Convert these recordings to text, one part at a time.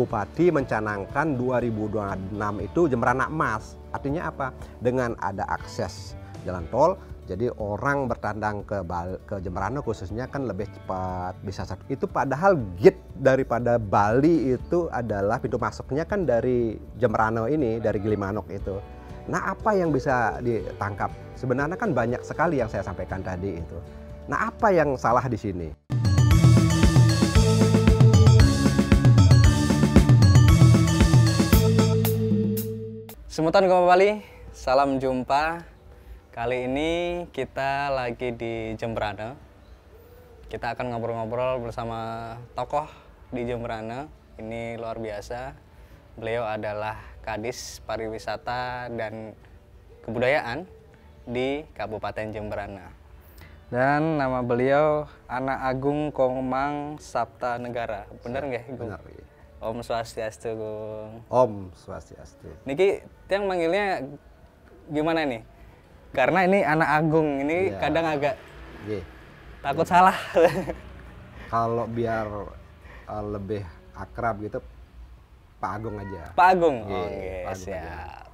Bupati mencanangkan 2026 itu Jemberana Emas. Artinya apa? Dengan ada akses jalan tol, jadi orang bertandang ke ke Jemberana khususnya kan lebih cepat bisa itu padahal gate daripada Bali itu adalah pintu masuknya kan dari Jemberana ini dari Gilimanuk itu. Nah, apa yang bisa ditangkap? Sebenarnya kan banyak sekali yang saya sampaikan tadi itu. Nah, apa yang salah di sini? Semutan kembali, salam jumpa. Kali ini kita lagi di Jembrana. Kita akan ngobrol-ngobrol bersama tokoh di Jembrana. Ini luar biasa. Beliau adalah Kadis Pariwisata dan Kebudayaan di Kabupaten Jembrana. Dan nama beliau Anak Agung Komang Sapta Negara. Benar nggak? Bener. Iya. Om Swastiastu, Om Swastiastu. Niki Tiang manggilnya gimana nih? Karena ini anak agung, ini ya. kadang agak Ye. Iya. takut Ye. salah. Kalau biar uh, lebih akrab gitu, Pak Agung aja. Pak Agung, iya, oh, okay. siap.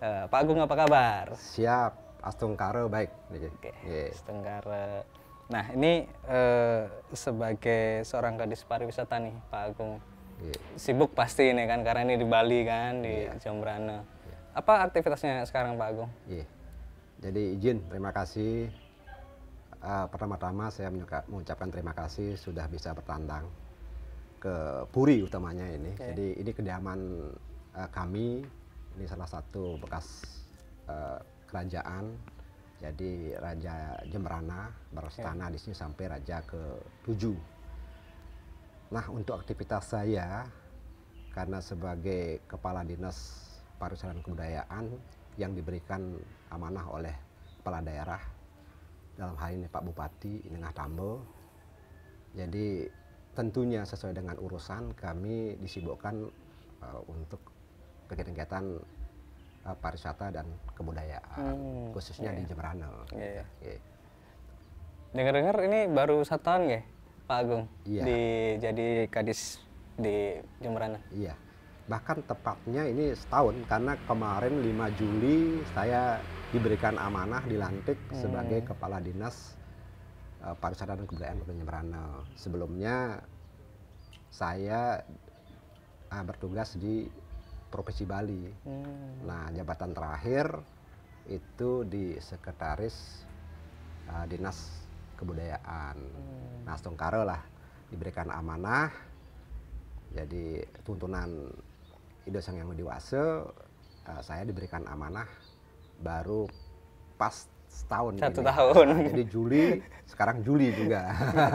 Uh, Pak Agung apa kabar? Siap, Astungkare baik. Iya. Oke, okay. Astungkare. Nah ini uh, sebagai seorang gadis pariwisata nih Pak Agung, sibuk pasti ini kan karena ini di Bali kan di Jombrana apa aktivitasnya sekarang Pak Agung? Iya. Jadi izin terima kasih. Uh, Pertama-tama saya mengucapkan terima kasih sudah bisa bertandang ke Puri utamanya ini. Okay. Jadi ini kediaman uh, kami. Ini salah satu bekas uh, kerajaan. Jadi Raja Jemberana berstana okay. di sini sampai Raja ke-7. Nah, untuk aktivitas saya karena sebagai kepala dinas pariwisata dan kebudayaan yang diberikan amanah oleh kepala daerah dalam hal ini Pak Bupati Inengah Tambel. Jadi tentunya sesuai dengan urusan kami disibukkan uh, untuk kegiatan-kegiatan uh, pariwisata dan kebudayaan hmm, khususnya iya. di Jemberana. Iya, iya. iya. Dengar-dengar ini baru satu tahun ya Pak Agung iya. di jadi Kadis di Jemberana. Iya bahkan tepatnya ini setahun karena kemarin 5 Juli saya diberikan amanah dilantik hmm. sebagai kepala dinas uh, pariwisata dan kebudayaan Kota Jemberana. Sebelumnya saya uh, bertugas di provinsi Bali. Hmm. Nah, jabatan terakhir itu di sekretaris uh, dinas kebudayaan. Hmm. Nah, Stongkaro lah diberikan amanah jadi tuntunan Indo Sang Yang Dewasa uh, saya diberikan amanah baru pas setahun satu ini. tahun nah, jadi Juli sekarang Juli juga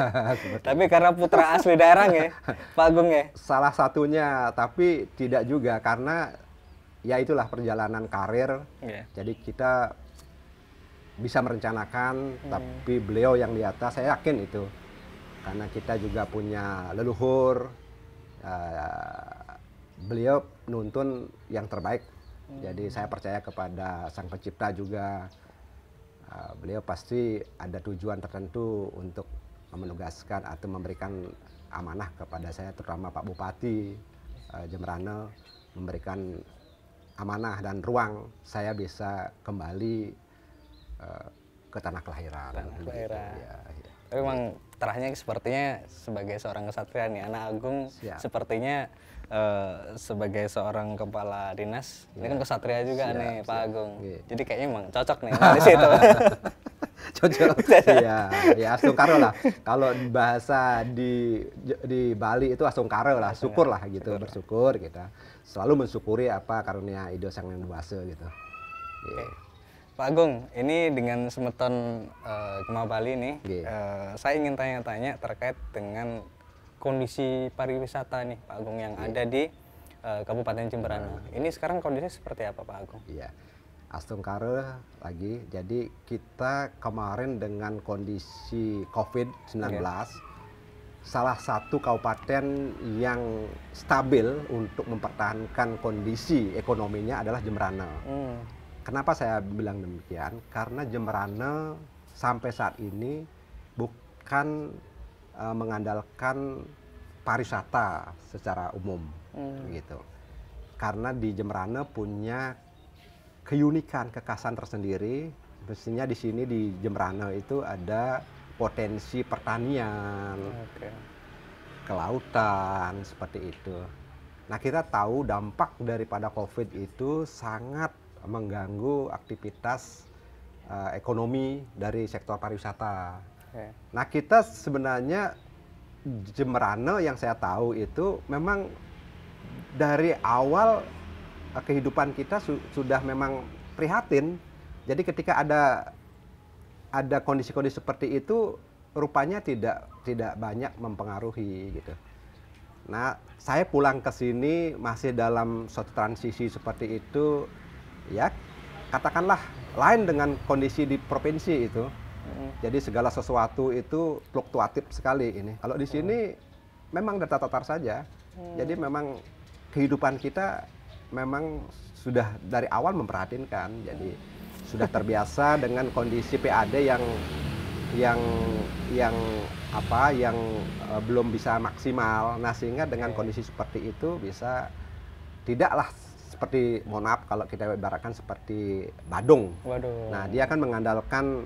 tapi karena putra asli daerah ya Pak Agung ya salah satunya tapi tidak juga karena ya itulah perjalanan karir yeah. jadi kita bisa merencanakan hmm. tapi beliau yang di atas saya yakin itu karena kita juga punya leluhur uh, beliau nuntun yang terbaik. Hmm. Jadi saya percaya kepada Sang Pencipta juga. Ah, beliau pasti ada tujuan tertentu untuk menugaskan atau memberikan amanah kepada saya, terutama Pak Bupati uh, memberikan amanah dan ruang saya bisa kembali eh, ke tanah kelahiran. Tanah kelahiran. Ya, ya. Tapi memang terakhirnya sepertinya sebagai seorang kesatria nih, anak Agung Siap. sepertinya uh, sebagai seorang kepala dinas, ya. ini kan iya. kesatria juga siap, nih siap. Pak Agung. Iya. Jadi kayaknya emang cocok nih di situ. cocok. Iya, ya Asungkaro lah. Kalau bahasa di di Bali itu Asungkaro lah, syukur lah gitu, syukur. bersyukur kita. Selalu mensyukuri apa karunia Ido Sang Yang Dewasa gitu. Yeah. Okay. Pak Agung, ini dengan semeton uh, eh, kemah Bali nih, yeah. Iya. uh, saya ingin tanya-tanya terkait dengan kondisi pariwisata nih Pak Agung yang ya. ada di uh, Kabupaten Jemberana. Nah. Ini sekarang kondisinya seperti apa Pak Agung? Iya. Astungkare lagi. Jadi kita kemarin dengan kondisi COVID-19 okay. Iya. salah satu kabupaten yang stabil untuk mempertahankan kondisi ekonominya adalah Jemberana. Hmm. Kenapa saya bilang demikian? Karena Jemberana sampai saat ini bukan uh, mengandalkan pariwisata secara umum hmm. gitu. Karena di Jemberana punya keunikan, kekasan tersendiri. Mestinya di sini di Jemberana itu ada potensi pertanian, okay. kelautan seperti itu. Nah kita tahu dampak daripada COVID itu sangat mengganggu aktivitas uh, ekonomi dari sektor pariwisata Okay. Nah kita sebenarnya Jemberano yang saya tahu itu memang dari awal eh, kehidupan kita su sudah memang prihatin. Jadi ketika ada ada kondisi-kondisi seperti itu rupanya tidak tidak banyak mempengaruhi gitu. Nah, saya pulang ke sini masih dalam suatu transisi seperti itu ya katakanlah lain dengan kondisi di provinsi itu. Jadi segala sesuatu itu fluktuatif sekali ini. Kalau di sini hmm. memang data tatar saja. Hmm. Jadi memang kehidupan kita memang sudah dari awal memperhatinkan. Jadi sudah terbiasa dengan kondisi PAD yang yang yang apa yang uh, belum bisa maksimal. Nah, sehingga dengan kondisi seperti itu bisa tidaklah seperti mohon kalau kita ibaratkan seperti badung. Waduh. Nah, dia akan mengandalkan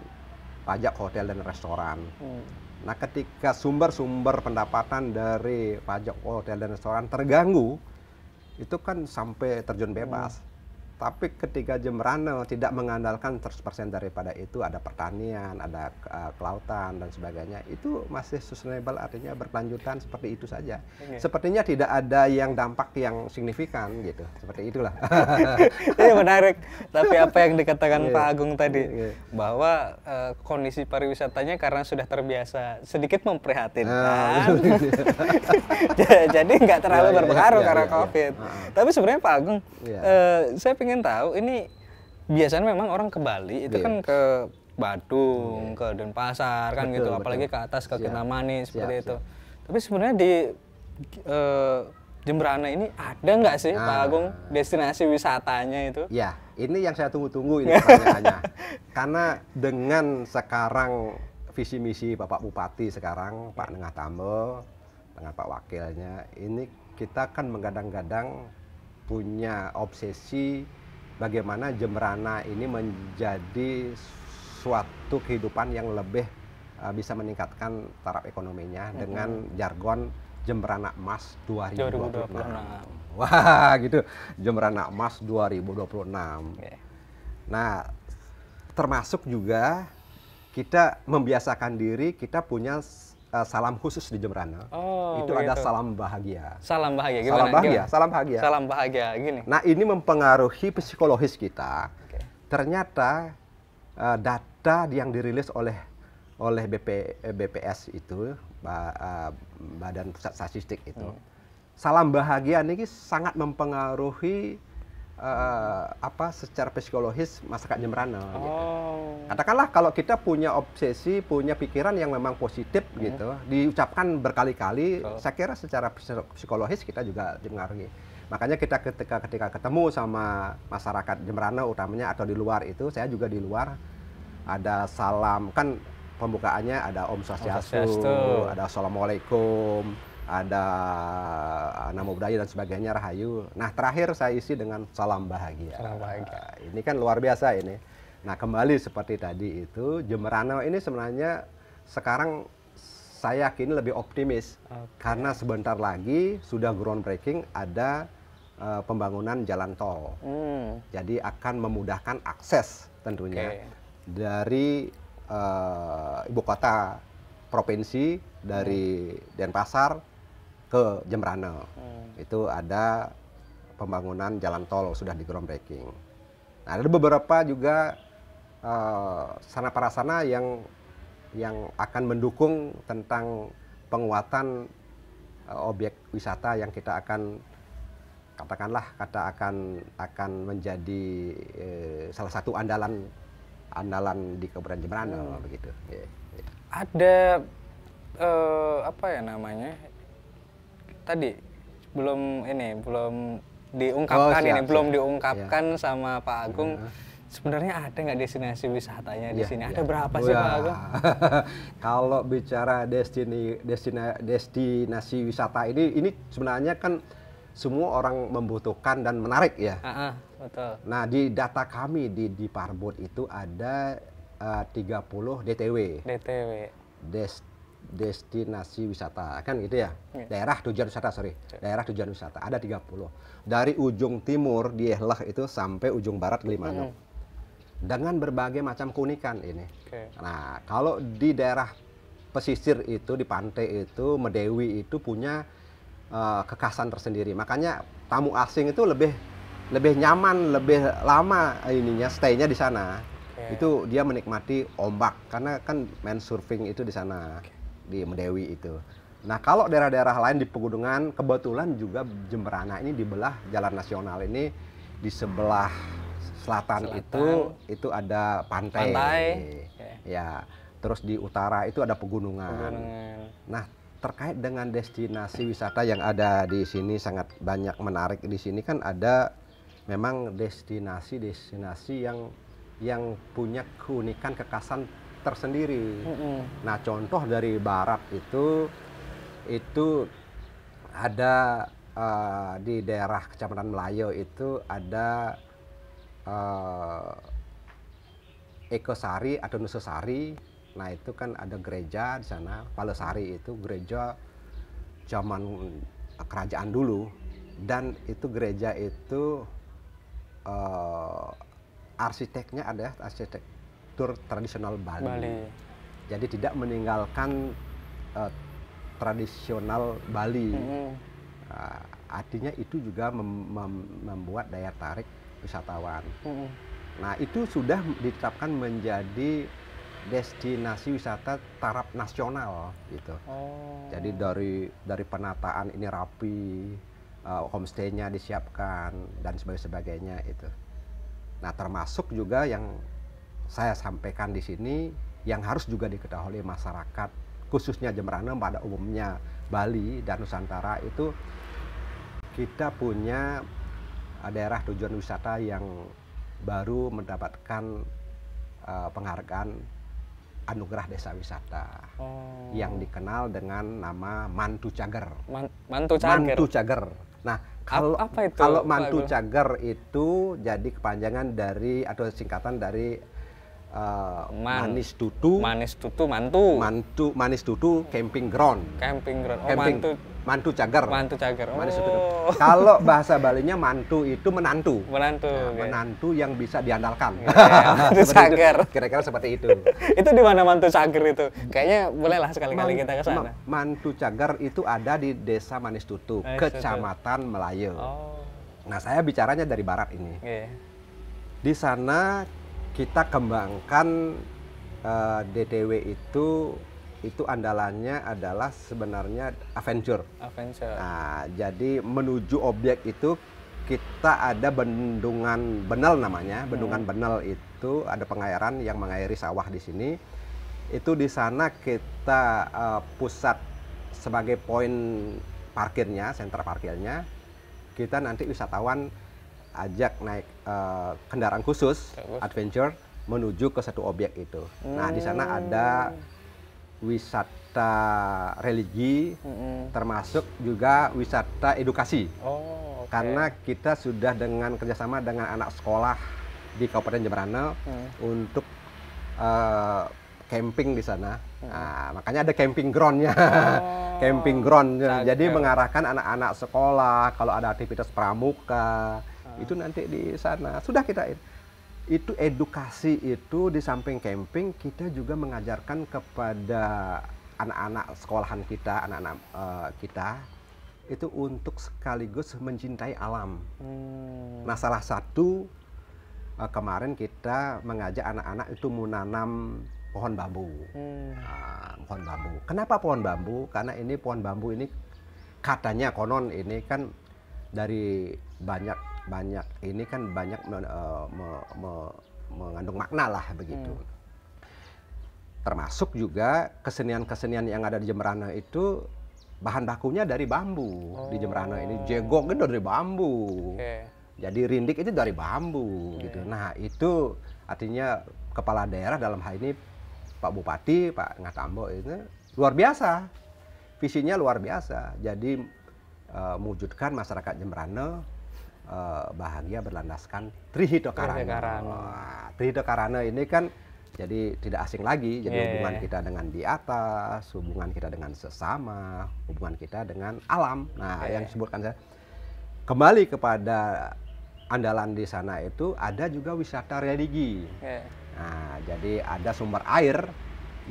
pajak hotel dan restoran. Hmm. Nah, ketika sumber-sumber pendapatan dari pajak hotel dan restoran terganggu, itu kan sampai terjun bebas. Hmm. Tapi ketika Jemberana tidak mengandalkan 100% daripada itu ada pertanian, ada eh, kelautan dan sebagainya, itu masih sustainable artinya berkelanjutan seperti itu saja. Ini. Sepertinya tidak ada yang dampak yang signifikan gitu. Seperti itulah. Ini iya, menarik. Tapi apa yang dikatakan iya. Pak Agung tadi yeah. bahwa uh, kondisi pariwisatanya karena sudah terbiasa sedikit memprihatinkan. Nah, jadi nggak terlalu yeah, iya, berpengaruh yeah, karena yeah, Covid. Yeah. Tapi sebenarnya Pak Agung yeah. uh, saya pengen tahu ini biasanya memang orang ke Bali itu yeah. kan ke Badung, yeah. ke Denpasar kan gitu, betul, gitu, betul. apalagi ke atas ke Kintamani seperti siap, itu. Tapi sebenarnya di uh, Jemberana ini ada nggak sih nah. Pak ah. Agung destinasi wisatanya itu? Ya, ini yang saya tunggu-tunggu ini pertanyaannya. Karena dengan sekarang visi misi Bapak Bupati sekarang Pak Nengah iya. Tambo dengan Pak Wakilnya ini kita kan menggadang-gadang punya obsesi bagaimana Jemberana ini menjadi suatu kehidupan yang lebih uh, bisa meningkatkan taraf ekonominya mm -hmm. dengan jargon Jemberana Emas 2026. 2026. Wah, gitu. Jemberana Emas 2026. Okay. Iya. Nah, termasuk juga kita membiasakan diri kita punya Eh, salam khusus di Jemberana. Oh, itu begitu. ada salam bahagia. Salam bahagia gimana? Salam bahagia, gimana? salam bahagia. Salam bahagia gini. Nah, ini mempengaruhi psikologis kita. Okay. Ternyata uh, data yang dirilis oleh oleh BP, eh, BPS itu Badan Pusat Statistik itu. Hmm. Salam bahagia ini sangat mempengaruhi uh, apa secara psikologis masyarakatnya merana. Gitu. Oh. Gitu. Katakanlah kalau kita punya obsesi, punya pikiran yang memang positif hmm. gitu, diucapkan berkali-kali, oh. saya kira secara psikologis kita juga dipengaruhi. Makanya kita ketika ketika ketemu sama masyarakat Jemberana utamanya atau di luar itu, saya juga di luar ada salam kan pembukaannya ada Om Swastiastu, Om Swastiastu. ada Assalamualaikum ada eh, nama budaya dan sebagainya Rahayu. Nah terakhir saya isi dengan salam bahagia. Salam bahagia. Nah, ini kan luar biasa ini. Nah kembali seperti tadi itu Jemberano ini sebenarnya sekarang saya yakin lebih optimis okay. karena sebentar lagi sudah groundbreaking ada uh, pembangunan jalan tol. Mm. Jadi akan memudahkan akses tentunya okay. dari uh, ibu kota provinsi dari hmm. Denpasar ke Jembrane. Hmm. Itu ada pembangunan jalan tol sudah di groundbreaking. Nah, ada beberapa juga uh, eh, sana para yang yang akan mendukung tentang penguatan uh, objek wisata yang kita akan katakanlah kata akan akan menjadi uh, salah satu andalan andalan di Kabupaten Jembrana hmm. begitu. Yeah, yeah. Ada uh, apa ya namanya tadi belum ini belum oh, diungkapkan oh, siap, ini siap. belum diungkapkan ya. sama Pak Agung. Ya. Sebenarnya ada nggak destinasi wisatanya di ya, sini? Iya. Ada berapa sih ya. Pak Agung? Kalau bicara destini, destina, destinasi wisata ini, ini sebenarnya kan semua orang membutuhkan dan menarik ya. Uh -huh, betul. Nah di data kami di di Parbot itu ada eh, uh, 30 DTW. DTW. Des, destinasi wisata kan gitu ya yeah. daerah tujuan wisata sorry iya. daerah tujuan wisata ada 30 dari ujung timur di Ehlah itu sampai ujung barat Gilimanuk mm -hmm. dengan berbagai macam keunikan ini okay. nah kalau di daerah pesisir itu di pantai itu Medewi itu punya uh, kekasan tersendiri makanya tamu asing itu lebih lebih nyaman lebih lama ininya staynya di sana okay. itu dia menikmati ombak karena kan main surfing itu di sana okay di Medewi itu. Nah kalau daerah-daerah lain di pegunungan kebetulan juga Jemberana ini dibelah jalan nasional ini di sebelah selatan, selatan. itu itu ada pantai. Pantai. Okay. Ya terus di utara itu ada pegunungan. pegunungan. Nah terkait dengan destinasi wisata yang ada di sini sangat banyak menarik di sini kan ada memang destinasi-destinasi yang yang punya keunikan kekasan tersendiri. Mm -hmm. Nah, contoh dari barat itu itu ada uh, di daerah Kecamatan Melayu itu ada uh, Ekosari atau Nusosari. Nah, itu kan ada gereja di sana. Palesari itu gereja zaman kerajaan dulu dan itu gereja itu uh, arsiteknya ada arsitek arsitektur tradisional Bali. Bali. Jadi tidak meninggalkan uh, tradisional Bali. Mm -hmm. uh, artinya itu juga mem mem membuat daya tarik wisatawan. Mm -hmm. Nah itu sudah ditetapkan menjadi destinasi wisata taraf nasional gitu. Oh. Jadi dari dari penataan ini rapi, uh, eh, homestay disiapkan dan sebagainya itu. Nah termasuk juga yang saya sampaikan di sini yang harus juga diketahui masyarakat khususnya Jemberana pada umumnya Bali dan Nusantara itu kita punya daerah tujuan wisata yang baru mendapatkan eh, penghargaan anugerah desa wisata oh. yang dikenal dengan nama Mantu Cager. Man, Mantu Cager. Mantu Cager. Nah, kalau apa itu? Kalau Mantu Cager itu jadi kepanjangan dari atau singkatan dari Eh, Man. manis Tutu, manis tutu mantu mantu manis Tutu, camping ground camping ground oh, camping mantu mantu cagar mantu cagar oh. manis Tutu. kalau bahasa Balinya mantu itu menantu menantu nah, okay. menantu yang bisa diandalkan yeah, mantu cagar kira-kira seperti itu itu di mana mantu cagar itu kayaknya bolehlah sekali-kali kita ke sana mantu cagar itu ada di desa manis Tutu, manis kecamatan Melayu oh. nah saya bicaranya dari barat ini yeah. di sana kita kembangkan uh, eh, DTW itu itu andalannya adalah sebenarnya adventure. Adventure. Nah, jadi menuju objek itu kita ada bendungan Benel namanya. Bendungan hmm. benel itu ada pengairan yang mengairi sawah di sini. Itu di sana kita uh, pusat sebagai poin parkirnya, sentra parkirnya. Kita nanti wisatawan ajak naik uh, kendaraan khusus adventure menuju ke satu objek itu. Hmm. Nah, di sana ada wisata religi hmm. termasuk juga wisata edukasi. Oh, okay. Karena kita sudah dengan kerjasama dengan anak sekolah di Kabupaten Jemberana hmm. untuk uh, camping di sana. Mm. Nah, makanya ada camping groundnya, oh, camping ground. Jadi mengarahkan anak-anak sekolah kalau ada aktivitas pramuka, itu nanti di sana sudah kita itu edukasi itu di samping camping kita juga mengajarkan kepada anak-anak sekolahan kita anak-anak uh, kita itu untuk sekaligus mencintai alam hmm. nah salah satu uh, kemarin kita mengajak anak-anak itu menanam pohon bambu hmm. uh, pohon bambu kenapa pohon bambu karena ini pohon bambu ini katanya konon ini kan dari banyak banyak ini kan banyak me, e, me, me, mengandung makna lah begitu. Hmm. Termasuk juga kesenian-kesenian yang ada di Jemberana itu bahan bakunya dari bambu oh. di Jemberana ini oh. jegong itu dari bambu. Okay. Jadi rindik itu dari bambu okay. gitu. Nah, itu artinya kepala daerah dalam hal ini Pak Bupati, Pak Ngatambo ini luar biasa. Visinya luar biasa. Jadi Eh, mewujudkan masyarakat Jembrana uh, eh, bahagia berlandaskan Trihito Karana. Trihito Karana ini kan jadi tidak asing lagi. Jadi yeah. hubungan iya, iya. kita dengan di atas, hubungan kita dengan sesama, hubungan kita dengan alam. Nah, yeah. yang iya. disebutkan saya kembali kepada andalan di sana itu ada juga wisata religi. Yeah. Nah, jadi ada sumber air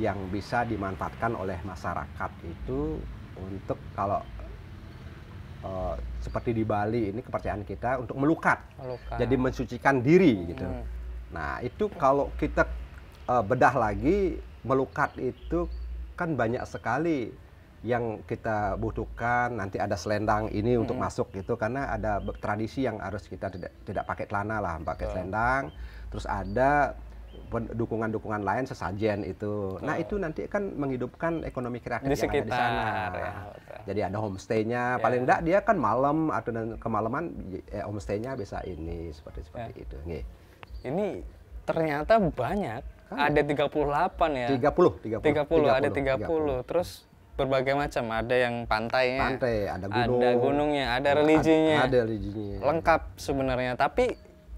yang bisa dimanfaatkan oleh masyarakat itu untuk kalau Eh, seperti di Bali ini kepercayaan kita untuk melukat, melukat. jadi mensucikan diri hmm. gitu. Nah itu kalau kita uh, bedah lagi melukat itu kan banyak sekali yang kita butuhkan nanti ada selendang ini hmm. untuk masuk gitu karena ada tradisi yang harus kita tidak tidak pakai celana lah pakai selendang terus ada dukungan-dukungan lain sesajen itu. Oh. Nah, itu nanti kan menghidupkan ekonomi kreatif di yang sekitar, ada di sana. Ya, Jadi ada homestay-nya, ya. paling tidak dia kan malam atau dan kemalaman eh, homestay-nya bisa ini seperti seperti ya. itu. Nih. Ini ternyata banyak. Kan, ada 38 ya. 30, 30. 30, 30 ada 30. 30. Terus berbagai macam, ada yang pantainya, pantai, ada gunung, ada gunungnya, ada religinya. Ada, ada religinya. Lengkap sebenarnya, tapi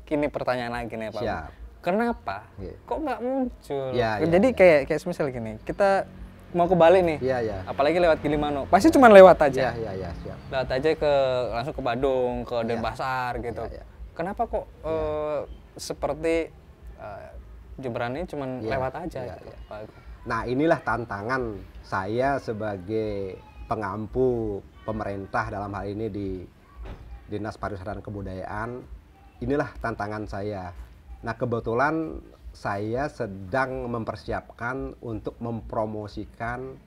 kini pertanyaan lagi nih Pak. Siap kenapa yeah. kok nggak muncul yeah, yeah, jadi yeah. kayak kayak semisal gini kita mau ke Bali nih yeah, yeah. apalagi lewat Gilimanuk pasti cuma lewat aja yeah, yeah, yeah, siap. lewat aja ke langsung ke Badung ke ya. Denpasar yeah. gitu yeah, yeah. kenapa kok yeah. Ya. uh, seperti uh, eh, Jebran ini cuma yeah, lewat aja yeah, gitu. yeah. nah inilah tantangan saya sebagai pengampu pemerintah dalam hal ini di Dinas Pariwisata dan Kebudayaan inilah tantangan saya Nah kebetulan saya sedang mempersiapkan untuk mempromosikan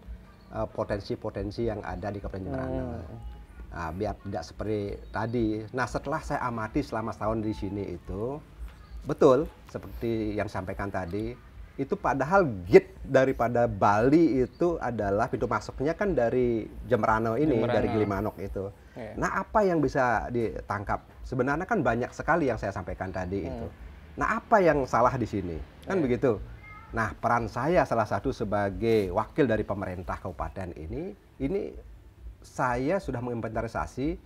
eh, potensi-potensi uh, yang ada di Kabupaten Jemberana. Hmm. Nah, biar tidak seperti tadi. Nah setelah saya amati selama setahun di sini itu, betul seperti yang sampaikan tadi, itu padahal gate daripada Bali itu adalah pintu masuknya kan dari Jemberano ini Jemrano. dari Gilimanuk itu. Yeah. Nah, apa yang bisa ditangkap? Sebenarnya kan banyak sekali yang saya sampaikan tadi yeah. Hmm. itu. Nah, apa yang salah di sini? Kan yeah. begitu. Nah, peran saya salah satu sebagai wakil dari pemerintah kabupaten ini, ini saya sudah menginventarisasi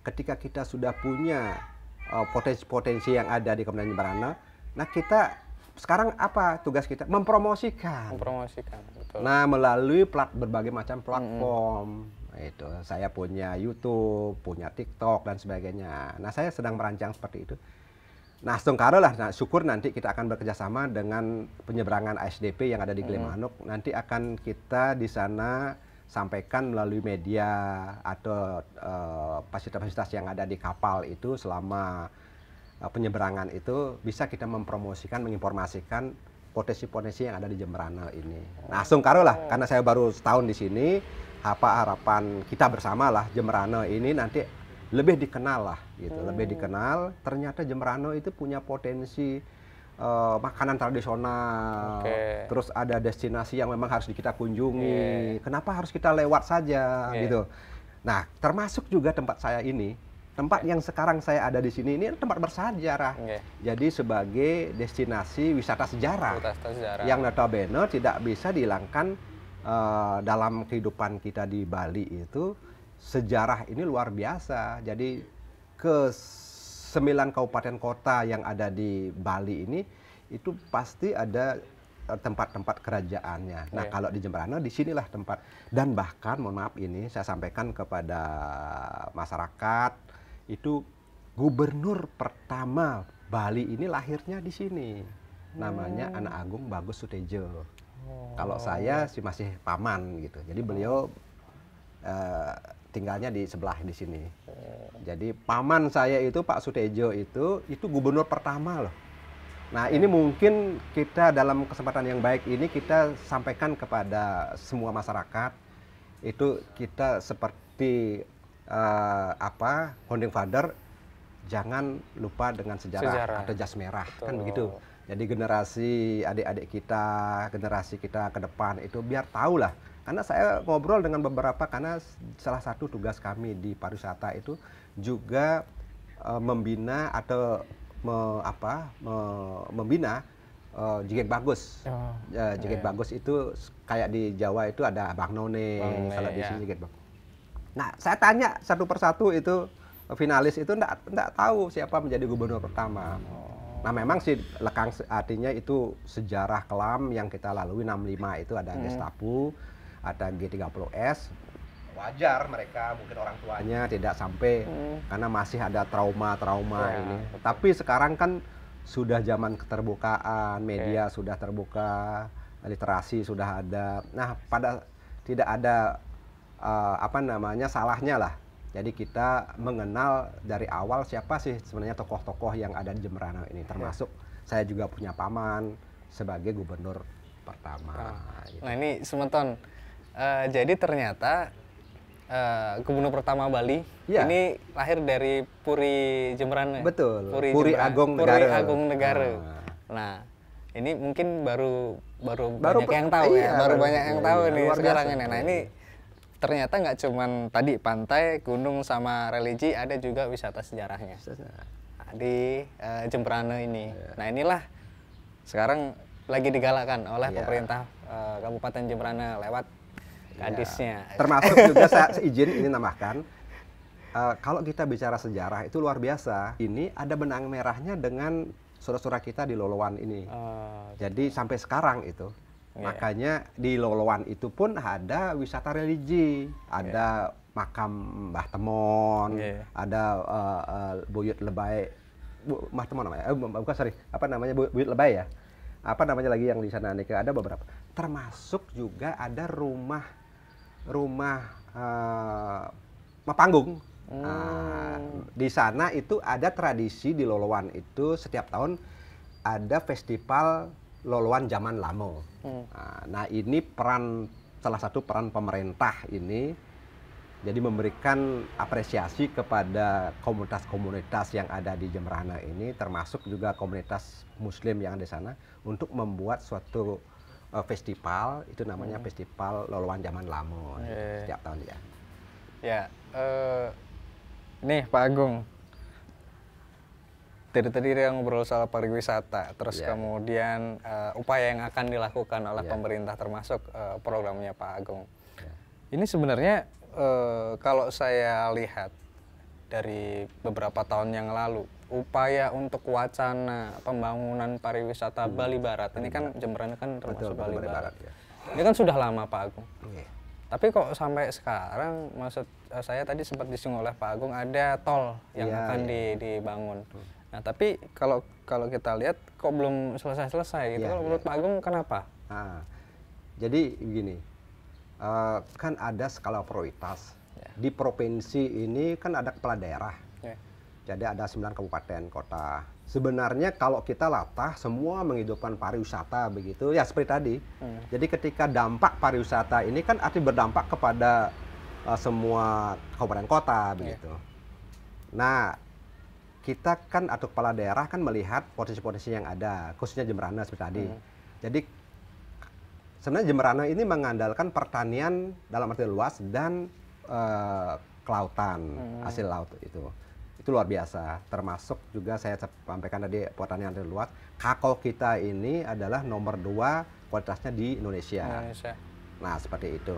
ketika kita sudah punya eh, potensi-potensi yang ada di Kabupaten Barana Nah, kita sekarang apa tugas kita? Mempromosikan. Mempromosikan. Betul. Nah, melalui plat berbagai macam platform. Mm -hmm. itu saya punya YouTube, punya TikTok dan sebagainya. Nah, saya sedang merancang seperti itu Nah, Sungkaro lah, nah, syukur nanti kita akan bekerjasama dengan penyeberangan ASDP yang ada di Glemanuk. Hmm. Nanti akan kita di sana sampaikan melalui media atau eh, fasilitas-fasilitas yang ada di kapal itu selama uh, penyeberangan itu bisa kita mempromosikan, menginformasikan potensi-potensi yang ada di Jemberana ini. Nah, oh. Sungkaro lah, oh. karena saya baru setahun di sini, apa harapan kita bersama lah Jemberana ini nanti lebih dikenal lah gitu hmm. lebih dikenal ternyata Jemrano itu punya potensi uh, makanan tradisional okay. terus ada destinasi yang memang harus kita kunjungi yeah. Iya, iya. kenapa harus kita lewat saja yeah. gitu nah termasuk juga tempat saya ini tempat yeah. yang sekarang saya ada di sini ini tempat bersejarah yeah. jadi sebagai destinasi wisata sejarah, wisata sejarah yang notabene tidak bisa dihilangkan uh, dalam kehidupan kita di Bali itu sejarah ini luar biasa. Jadi ke sembilan kabupaten kota yang ada di Bali ini itu pasti ada e, tempat-tempat kerajaannya. Nah, yeah. kalau di di sinilah tempat dan bahkan mohon maaf ini saya sampaikan kepada masyarakat itu gubernur pertama Bali ini lahirnya di sini. Namanya hmm. Anak Agung Bagus Sutejo. Oh. Kalau saya sih masih paman gitu. Jadi beliau uh, tinggalnya di sebelah di sini. Jadi paman saya itu Pak Sutejo itu itu gubernur pertama loh. Nah ini mungkin kita dalam kesempatan yang baik ini kita sampaikan kepada semua masyarakat itu kita seperti uh, apa founding father jangan lupa dengan sejarah, sejarah. atau jas merah kan Betul. kan begitu. Jadi generasi adik-adik kita, generasi kita ke depan itu biar tahu lah karena saya ngobrol dengan beberapa karena salah satu tugas kami di pariwisata itu juga e, membina atau me, apa me, membina e, Jigit Bagus. Oh, ya, e, Jigit yeah. Bagus itu kayak di Jawa itu ada Abang None, salah salah di ya. sini Jigit Bagus. Nah, saya tanya satu persatu itu finalis itu enggak enggak tahu siapa menjadi gubernur pertama. Oh. Nah, memang sih lekang artinya itu sejarah kelam yang kita lalui 65 itu ada hmm. Gestapo ada G30S wajar mereka mungkin orang tuanya tidak sampai hmm. karena masih ada trauma-trauma ya, ini. Betul. Tapi sekarang kan sudah zaman keterbukaan, media okay. Iya. sudah terbuka, literasi sudah ada. Nah, pada tidak ada uh, apa namanya salahnya lah. Jadi kita mengenal dari awal siapa sih sebenarnya tokoh-tokoh yang ada di Jemberana ini iya. termasuk okay. saya juga punya paman sebagai gubernur pertama. Nah, gitu. nah ini Sementon Eh, jadi ternyata uh, eh, Gubernur pertama Bali ya. ini lahir dari Puri Jemberan. Ya? Betul. Puri, Puri Jemberan, Agung Puri Negara. Puri Agung Negara. Ah. Nah, ini mungkin baru baru, baru banyak yang tahu ya? iya, ya, baru, baru banyak yang tahu iya, nih sekarang ini. Nah, ini ternyata nggak cuma tadi pantai, gunung sama religi, ada juga wisata sejarahnya. Nah, di uh, eh, Jemberana ini. Ya. Nah, inilah sekarang lagi digalakkan oleh ya. pemerintah uh, Kabupaten Jemberana lewat Iya. kadisnya. Termasuk juga saya izin ini nambahkan, uh, eh, kalau kita bicara sejarah itu luar biasa. Ini ada benang merahnya dengan surat-surat kita di Lolowan ini. Uh, Jadi betul. sampai sekarang itu. Yeah. Makanya di Lolowan itu pun ada wisata religi, ada yeah. makam Mbah Temon, yeah. ada uh, uh, buyut lebay, Bu, Mbah Temon namanya, eh, bukan sorry, apa namanya buyut lebay ya, apa namanya lagi yang di sana nih ada beberapa termasuk juga ada rumah rumah uh, panggung. Hmm. uh, di sana itu ada tradisi di Loloan itu setiap tahun ada festival Loloan zaman lama. Hmm. Ah, nah ini peran salah satu peran pemerintah ini jadi memberikan apresiasi kepada komunitas-komunitas yang ada di Jemberana ini termasuk juga komunitas Muslim yang ada di sana untuk membuat suatu Eh, festival itu namanya hmm. festival loloan zaman Lama gitu, iya. yeah. setiap tahun ya. Ya, uh, nih Pak Agung. tadi tadi yang ngobrol soal pariwisata, terus yeah. kemudian uh, upaya yang akan dilakukan oleh yeah. pemerintah termasuk uh, programnya Pak Agung. Yeah. Ini sebenarnya uh, kalau saya lihat dari beberapa tahun yang lalu upaya untuk wacana pembangunan pariwisata hmm. Bali Barat ini kan hmm. Jemberan kan termasuk Betul, Bali, Barat. Barat ya. Ini kan sudah lama Pak Agung. Yeah. Tapi kok sampai sekarang maksud eh, saya tadi sempat disinggung oleh Pak Agung ada tol yang yeah, akan yeah. dibangun. Hmm. Nah, tapi kalau kalau kita lihat kok belum selesai-selesai gitu. Ya, kalau ya. menurut iya. Pak Agung kenapa? Nah, jadi begini. Uh, eh, kan ada skala prioritas. Ya. Di provinsi ini kan ada kepala daerah jadi ada 9 kabupaten kota. Sebenarnya kalau kita latah semua menghidupkan pariwisata begitu ya seperti tadi. Hmm. Jadi ketika dampak pariwisata ini kan arti berdampak kepada uh, semua kabupaten kota iya. begitu. Yeah. Nah, kita kan atau kepala daerah kan melihat potensi-potensi yang ada, khususnya Jemberana seperti tadi. Hmm. Jadi sebenarnya Jemberana ini mengandalkan pertanian dalam arti luas dan uh, kelautan, hmm. hasil laut itu itu luar biasa. Termasuk juga saya sampaikan tadi pertanyaan dari luar, kakao kita ini adalah nomor dua kualitasnya di Indonesia. Indonesia. Nah seperti itu.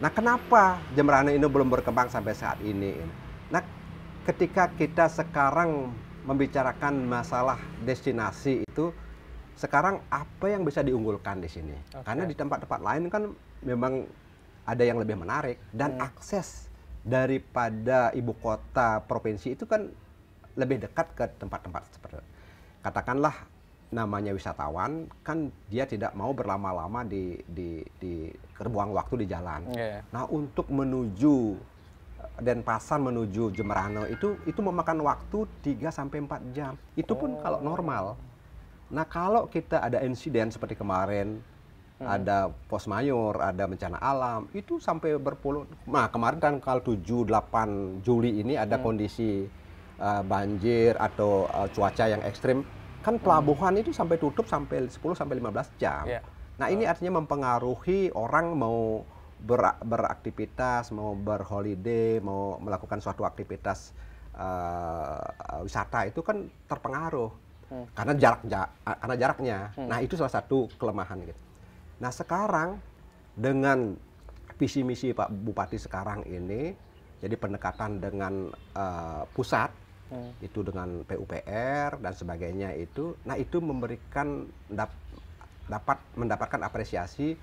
Nah kenapa Jemberana ini belum berkembang sampai saat ini? Nah ketika kita sekarang membicarakan masalah destinasi itu, sekarang apa yang bisa diunggulkan di sini? Okay. Karena di tempat-tempat lain kan memang ada yang lebih menarik dan hmm. akses daripada ibu kota provinsi itu kan lebih dekat ke tempat-tempat seperti katakanlah namanya wisatawan kan dia tidak mau berlama-lama di di di kerbuang waktu di jalan. Yeah. Nah untuk menuju dan eh, Denpasar menuju Jemberano itu itu memakan waktu 3 sampai empat jam. Itu pun oh. kalau normal. Nah kalau kita ada insiden seperti kemarin hmm. ada pos mayor, ada bencana alam, itu sampai berpuluh. Nah kemarin kan kalau 7-8 Juli ini ada hmm. kondisi uh, banjir atau uh, cuaca yang ekstrim, kan hmm. pelabuhan hmm. itu sampai tutup sampai 10 sampai 15 jam. Yeah. Nah ini ah. artinya mempengaruhi orang mau ber, beraktivitas, mau berholiday, mau melakukan suatu aktivitas uh, wisata itu kan terpengaruh hmm. karena jarak ja, karena jaraknya. Hmm. Nah itu salah satu kelemahan gitu. Nah sekarang dengan visi misi Pak Bupati sekarang ini, jadi pendekatan dengan uh, pusat hmm. itu dengan PUPR dan sebagainya itu, nah itu memberikan dap, dapat mendapatkan apresiasi.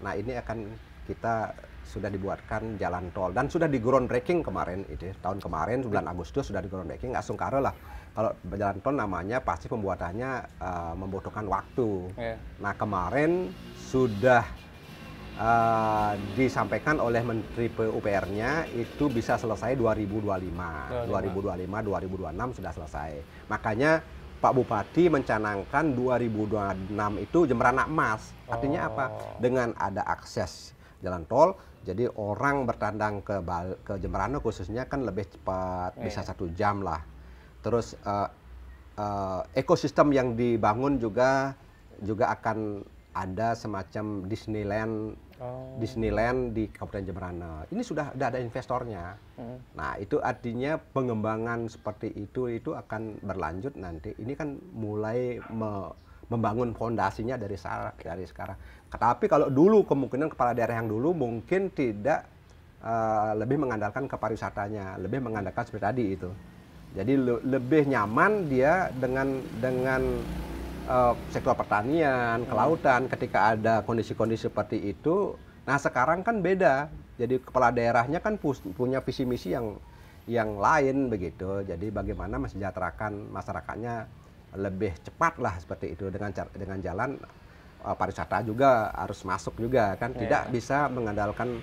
Nah ini akan kita sudah dibuatkan jalan tol dan sudah di breaking kemarin itu tahun kemarin bulan Agustus sudah di groundbreaking nggak sungkare lah kalau jalan tol namanya pasti pembuatannya uh, membutuhkan waktu. Yeah. Nah kemarin sudah uh, disampaikan oleh Menteri PUPR-nya itu bisa selesai 2025. 2025, 2025 2026 sudah selesai. Makanya Pak Bupati mencanangkan 2026 itu Jemberana Emas. Artinya oh. apa? Dengan ada akses jalan tol, jadi orang bertandang ke ke Jemberana khususnya kan lebih cepat, yeah. bisa satu jam lah terus uh, uh, ekosistem yang dibangun juga juga akan ada semacam Disneyland oh. Disneyland di Kabupaten Jemberana ini sudah, sudah ada investornya hmm. nah itu artinya pengembangan seperti itu itu akan berlanjut nanti ini kan mulai me membangun fondasinya dari sekarang dari sekarang Tetapi kalau dulu kemungkinan kepala daerah yang dulu mungkin tidak uh, lebih mengandalkan ke lebih mengandalkan seperti tadi itu jadi le lebih nyaman dia dengan dengan uh, sektor pertanian, hmm. kelautan ketika ada kondisi-kondisi seperti itu. Nah, sekarang kan beda. Jadi kepala daerahnya kan pu punya visi misi yang yang lain begitu. Jadi bagaimana mensejahterakan masyarakatnya lebih cepat lah seperti itu dengan dengan jalan uh, pariwisata juga harus masuk juga kan iya. tidak yeah. bisa mengandalkan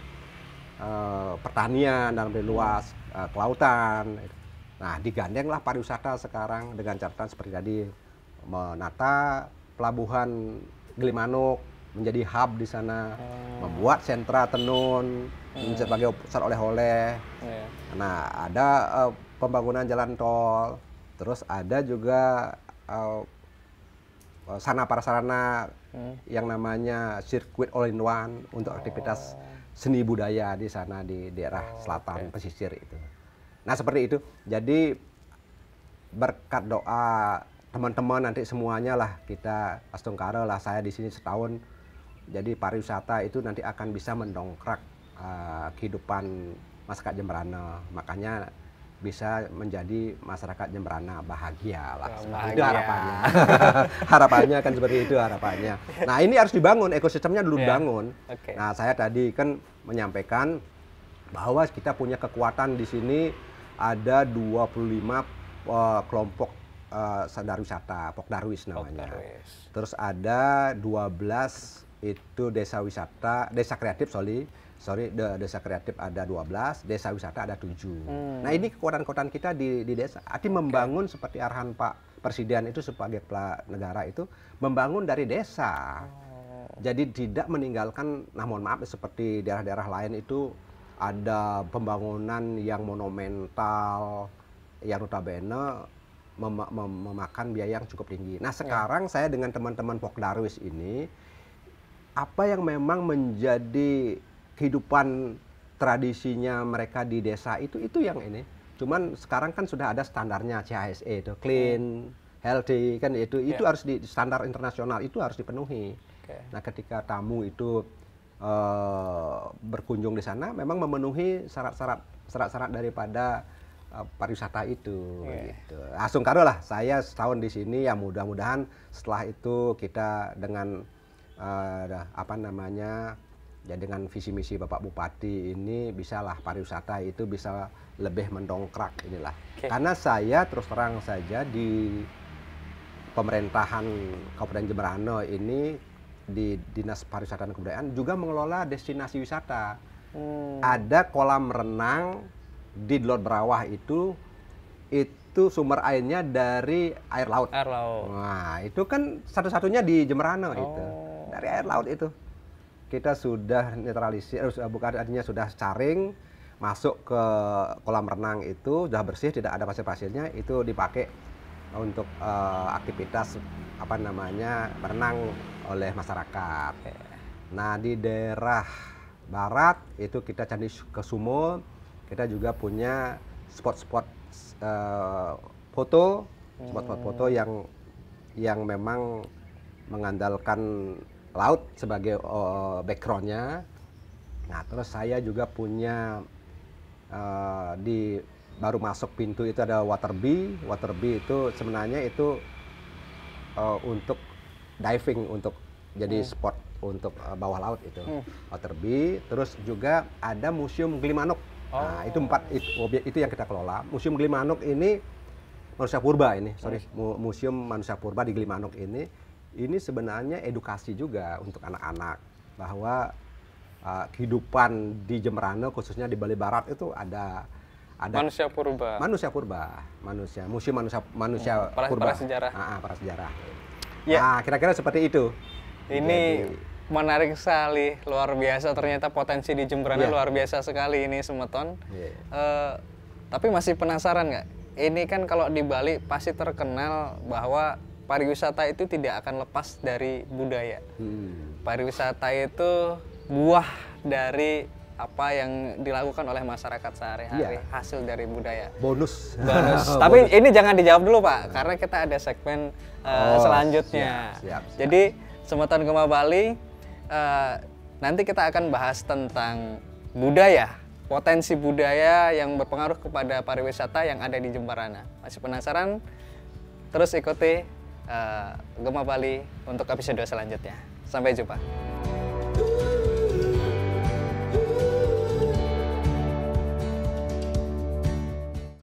uh, pertanian dalam lebih luas uh, kelautan Nah, digandenglah pariwisata sekarang dengan catatan seperti tadi menata pelabuhan Gelimanuk menjadi hub di sana, hmm. membuat sentra tenun hmm. sebagai pusat oleh-oleh. Yeah. Nah, ada uh, pembangunan jalan tol, terus ada juga uh, sana para sarana hmm. yang namanya sirkuit all in one untuk oh. aktivitas seni budaya di sana di daerah oh, selatan okay. pesisir itu. Nah seperti itu. Jadi berkat doa teman-teman nanti semuanya lah kita astungkara lah saya di sini setahun. Jadi pariwisata itu nanti akan bisa mendongkrak uh, kehidupan masyarakat Jemberana. Makanya bisa menjadi masyarakat Jemberana bahagia lah. Ya, bahagia. Itu harapannya. harapannya kan seperti itu harapannya. Nah ini harus dibangun ekosistemnya dulu yeah. Okay. Nah saya tadi kan menyampaikan bahwa kita punya kekuatan di sini ada 25 uh, eh, kelompok uh, sadar wisata, Pokdarwis namanya. Pokdarwis. Terus ada 12 itu desa wisata, desa kreatif sorry, sorry de, desa kreatif ada 12, desa wisata ada 7. Hmm. Nah, ini kekuatan-kekuatan kita di di desa. Arti okay. membangun seperti arahan Pak Presiden itu sebagai kepala negara itu membangun dari desa. Oh. Jadi tidak meninggalkan, nah mohon maaf seperti daerah-daerah lain itu ada pembangunan yang monumental yang notabene mem mem memakan biaya yang cukup tinggi. Nah ya. sekarang ya. saya dengan teman-teman Darwis ini apa yang memang menjadi kehidupan tradisinya mereka di desa itu itu yang ini. Cuman sekarang kan sudah ada standarnya CHSE itu clean, ya. healthy kan itu itu ya. harus di standar internasional itu harus dipenuhi. Okay. Nah ketika tamu itu uh, berkunjung di sana memang memenuhi syarat-syarat syarat-syarat daripada uh, pariwisata itu yeah. gitu. Langsung karo lah saya setahun di sini ya mudah-mudahan setelah itu kita dengan uh, apa namanya ya dengan visi misi Bapak Bupati ini bisalah pariwisata itu bisa lebih mendongkrak inilah. Okay. Karena saya terus terang saja di pemerintahan Kabupaten Jemberano ini di Dinas Pariwisata dan Kebudayaan juga mengelola destinasi wisata. Hmm. Ada kolam renang di Lot Berawah itu itu sumber airnya dari air laut. Air laut. Nah, itu kan satu-satunya di Jemberana oh. itu. Dari air laut itu. Kita sudah netralisir eh, bukan artinya sudah caring masuk ke kolam renang itu sudah bersih tidak ada pasir-pasirnya itu dipakai untuk uh, aktivitas apa namanya berenang oleh masyarakat. Nah di daerah barat itu kita candi Kesumo, kita juga punya spot-spot uh, foto, spot-spot foto hmm. yang yang memang mengandalkan laut sebagai uh, backgroundnya. Nah terus saya juga punya uh, di baru masuk pintu itu ada Water bee itu sebenarnya itu uh, untuk diving untuk jadi hmm. spot untuk uh, bawah laut itu. Hmm. bee, terus juga ada Museum Gelimanuk. Oh. Nah, itu oh. empat itu, objek itu yang kita kelola. Museum Gelimanuk ini manusia purba ini, sorry, hmm. Museum Manusia Purba di Gelimanuk ini ini sebenarnya edukasi juga untuk anak-anak bahwa uh, kehidupan di Jemberana khususnya di Bali Barat itu ada ada manusia purba. Manusia purba, manusia musim manusia manusia hmm, para, purba. Para sejarah. Ah, ah para sejarah. Ya. Nah, kira-kira seperti itu. Ini Jadi, menarik sekali, luar biasa ternyata potensi di Jemberana yeah. luar biasa sekali ini Semeton. Yeah. Ya. Uh, tapi masih penasaran nggak? Ini kan kalau di Bali pasti terkenal bahwa pariwisata itu tidak akan lepas dari budaya. Hmm. Pariwisata itu buah dari apa yang dilakukan oleh masyarakat sehari-hari yeah. hasil dari budaya. Bonus. Bonus. Tapi Bonus. ini jangan dijawab dulu Pak, karena kita ada segmen uh, oh, selanjutnya. Siap, siap, siap. Jadi Semeton Gema Bali uh, nanti kita akan bahas tentang budaya, potensi budaya yang berpengaruh kepada pariwisata yang ada di Jembarana. Masih penasaran? Terus ikuti uh, Gema Bali untuk episode selanjutnya. Sampai jumpa.